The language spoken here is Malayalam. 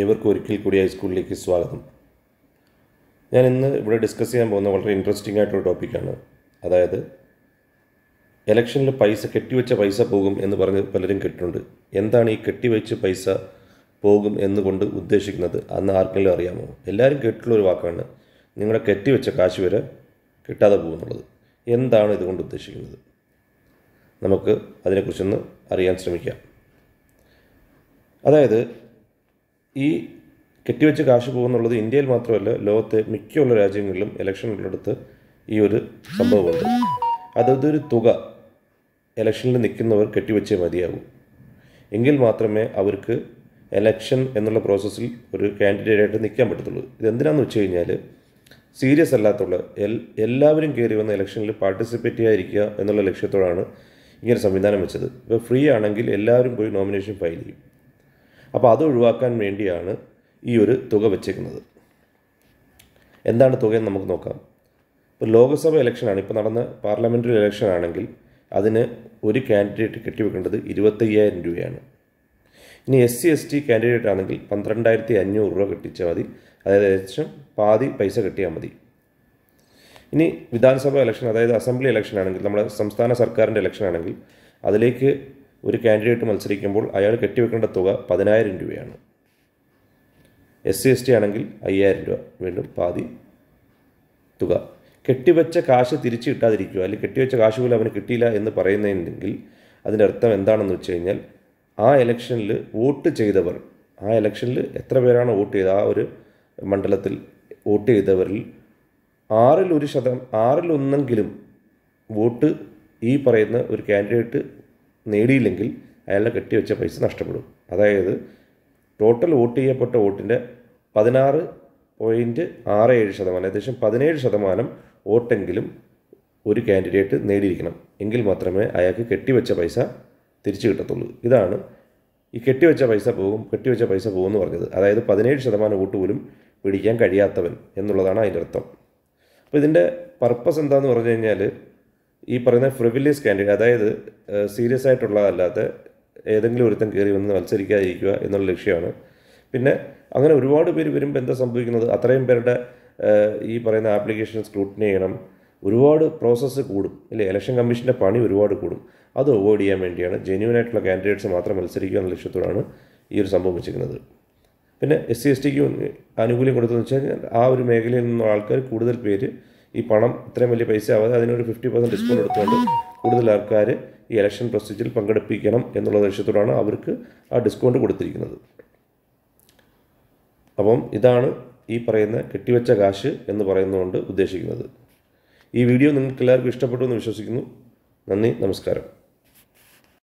ഏവർക്കും ഒരിക്കൽ കൂടി ഹൈസ്കൂളിലേക്ക് സ്വാഗതം ഞാൻ ഇന്ന് ഇവിടെ ഡിസ്കസ് ചെയ്യാൻ പോകുന്ന വളരെ ഇൻട്രസ്റ്റിംഗ് ആയിട്ടുള്ള ടോപ്പിക്കാണ് അതായത് ഇലക്ഷനിൽ പൈസ കെട്ടിവെച്ച പൈസ പോകും എന്ന് പറഞ്ഞ് പലരും കേട്ടിട്ടുണ്ട് എന്താണ് ഈ കെട്ടിവെച്ച് പൈസ പോകും എന്നുകൊണ്ട് ഉദ്ദേശിക്കുന്നത് അന്ന് ആർക്കെങ്കിലും അറിയാമോ എല്ലാവരും കേട്ടിട്ടുള്ള ഒരു വാക്കാണ് നിങ്ങളുടെ കെട്ടിവെച്ച കാശ് വരെ കിട്ടാതെ പോകുന്നുള്ളത് എന്താണ് ഇതുകൊണ്ട് ഉദ്ദേശിക്കുന്നത് നമുക്ക് അതിനെക്കുറിച്ചൊന്ന് അറിയാൻ ശ്രമിക്കാം അതായത് ഈ കെട്ടിവെച്ച് കാശ് പോകുന്നുള്ളത് ഇന്ത്യയിൽ മാത്രമല്ല ലോകത്തെ മിക്കുള്ള രാജ്യങ്ങളിലും ഇലക്ഷനുള്ളടത്ത് ഈ ഒരു സംഭവമുണ്ട് അതൊരു തുക ഇലക്ഷനിൽ നിൽക്കുന്നവർ കെട്ടിവെച്ചേ മതിയാകൂ എങ്കിൽ മാത്രമേ അവർക്ക് എലക്ഷൻ എന്നുള്ള പ്രോസസ്സിൽ ഒരു കാൻഡിഡേറ്റായിട്ട് നിൽക്കാൻ പറ്റത്തുള്ളൂ ഇതെന്തിനാന്ന് വെച്ച് കഴിഞ്ഞാൽ സീരിയസ് അല്ലാത്തുള്ള എൽ എല്ലാവരും കയറി വന്ന ഇലക്ഷനിൽ പാർട്ടിസിപ്പേറ്റ് ചെയ്യാതിരിക്കുക എന്നുള്ള ലക്ഷ്യത്തോടാണ് ഇങ്ങനെ സംവിധാനം വെച്ചത് ഇപ്പോൾ ഫ്രീ ആണെങ്കിൽ എല്ലാവരും പോയി നോമിനേഷൻ ഫയൽ ചെയ്യും അപ്പോൾ അത് ഒഴിവാക്കാൻ വേണ്ടിയാണ് ഈ ഒരു തുക വെച്ചേക്കുന്നത് എന്താണ് തുകയെന്ന് നമുക്ക് നോക്കാം ഇപ്പോൾ ലോക്സഭ ഇലക്ഷനാണ് ഇപ്പോൾ നടന്ന പാർലമെൻ്ററി ഇലക്ഷൻ ആണെങ്കിൽ അതിന് ഒരു കാൻഡിഡേറ്റ് കെട്ടിവെക്കേണ്ടത് ഇരുപത്തയ്യായിരം രൂപയാണ് ഇനി S C S T candidate ആണെങ്കിൽ പന്ത്രണ്ടായിരത്തി അഞ്ഞൂറ് രൂപ കെട്ടിച്ചാൽ മതി അതായത് ഏകദേശം പാതി പൈസ കെട്ടിയാൽ മതി ഇനി വിധാനസഭ ഇലക്ഷൻ അതായത് അസംബ്ലി ഇലക്ഷൻ ആണെങ്കിൽ നമ്മുടെ സംസ്ഥാന സർക്കാരിൻ്റെ ഇലക്ഷൻ ആണെങ്കിൽ അതിലേക്ക് ഒരു കാൻഡിഡേറ്റ് മത്സരിക്കുമ്പോൾ അയാൾ കെട്ടിവെക്കേണ്ട തുക പതിനായിരം രൂപയാണ് എസ് സി എസ് ടി ആണെങ്കിൽ അയ്യായിരം രൂപ വീണ്ടും പാതി തുക കെട്ടിവെച്ച കാശ് തിരിച്ചു കിട്ടാതിരിക്കുക അല്ലെങ്കിൽ കെട്ടിവെച്ച കാശ് പോലും അവന് കിട്ടിയില്ല എന്ന് പറയുന്നതെങ്കിൽ അതിൻ്റെ അർത്ഥം എന്താണെന്ന് വെച്ച് കഴിഞ്ഞാൽ ആ ഇലക്ഷനിൽ വോട്ട് ചെയ്തവർ ആ ഇലക്ഷനിൽ എത്ര പേരാണ് വോട്ട് ചെയ്തത് ആ ഒരു മണ്ഡലത്തിൽ വോട്ട് ചെയ്തവരിൽ ആറിൽ ഒരു ശതം ആറിലൊന്നെങ്കിലും വോട്ട് ഈ പറയുന്ന ഒരു കാൻഡിഡേറ്റ് നേടിയില്ലെങ്കിൽ അയാളുടെ കെട്ടിവെച്ച പൈസ നഷ്ടപ്പെടും അതായത് ടോട്ടൽ വോട്ട് ചെയ്യപ്പെട്ട വോട്ടിൻ്റെ പതിനാറ് പോയിൻറ്റ് ആറ് ഏഴ് ശതമാനം ഏകദേശം പതിനേഴ് ശതമാനം വോട്ടെങ്കിലും ഒരു കാൻഡിഡേറ്റ് നേടിയിരിക്കണം എങ്കിൽ മാത്രമേ അയാൾക്ക് കെട്ടിവെച്ച പൈസ തിരിച്ചു കിട്ടത്തുള്ളൂ ഇതാണ് ഈ കെട്ടിവെച്ച പൈസ പോകും കെട്ടിവെച്ച പൈസ പോകും എന്ന് പറഞ്ഞത് അതായത് പതിനേഴ് ശതമാനം വോട്ട് പോലും പിടിക്കാൻ കഴിയാത്തവൻ എന്നുള്ളതാണ് അതിൻ്റെ അർത്ഥം അപ്പോൾ ഇതിൻ്റെ പർപ്പസ് എന്താണെന്ന് പറഞ്ഞു കഴിഞ്ഞാൽ ഈ പറയുന്ന ഫ്രിവിലേജ് കാൻഡിഡേറ്റ് അതായത് സീരിയസ് ആയിട്ടുള്ളതല്ലാത്ത ഏതെങ്കിലും ഒരുത്തം കയറി വന്ന് മത്സരിക്കാതിരിക്കുക എന്നുള്ള ലക്ഷ്യമാണ് പിന്നെ അങ്ങനെ ഒരുപാട് പേര് വരുമ്പോൾ എന്താ സംഭവിക്കുന്നത് അത്രയും പേരുടെ ഈ പറയുന്ന ആപ്ലിക്കേഷൻ സ്ക്രൂട്ടിനി ചെയ്യണം ഒരുപാട് പ്രോസസ്സ് കൂടും ഇല്ലേ ഇലക്ഷൻ കമ്മീഷൻ്റെ പണി ഒരുപാട് കൂടും അത് അവോയ്ഡ് ചെയ്യാൻ വേണ്ടിയാണ് ജെന്യൂൻ ആയിട്ടുള്ള കാൻഡിഡേറ്റ്സ് മാത്രം മത്സരിക്കുക എന്ന ലക്ഷ്യത്തോടാണ് ഈ ഒരു സംഭവം വെച്ചിരിക്കുന്നത് പിന്നെ എസ് സി എസ് ടിക്ക് ആനുകൂല്യം കൊടുത്തതെന്ന് വെച്ചാൽ ആ ഒരു മേഖലയിൽ നിന്നുള്ള ആൾക്കാർ കൂടുതൽ പേര് ഈ പണം ഇത്രയും വലിയ പൈസ ആവാതെ അതിനൊരു ഫിഫ്റ്റി പെർസെൻറ്റ് ഡിസ്കൗണ്ട് എടുത്തുകൊണ്ട് കൂടുതൽ ആൾക്കാർ ഈ ഇലക്ഷൻ പ്രൊസീജിയറിൽ പങ്കെടുപ്പിക്കണം എന്നുള്ള ലക്ഷ്യത്തോടാണ് അവർക്ക് ആ ഡിസ്കൗണ്ട് കൊടുത്തിരിക്കുന്നത് അപ്പം ഇതാണ് ഈ പറയുന്ന കെട്ടിവെച്ച കാശ് എന്ന് പറയുന്നതുകൊണ്ട് ഉദ്ദേശിക്കുന്നത് ഈ വീഡിയോ നിങ്ങൾക്ക് എല്ലാവർക്കും ഇഷ്ടപ്പെട്ടു എന്ന് വിശ്വസിക്കുന്നു നന്ദി നമസ്കാരം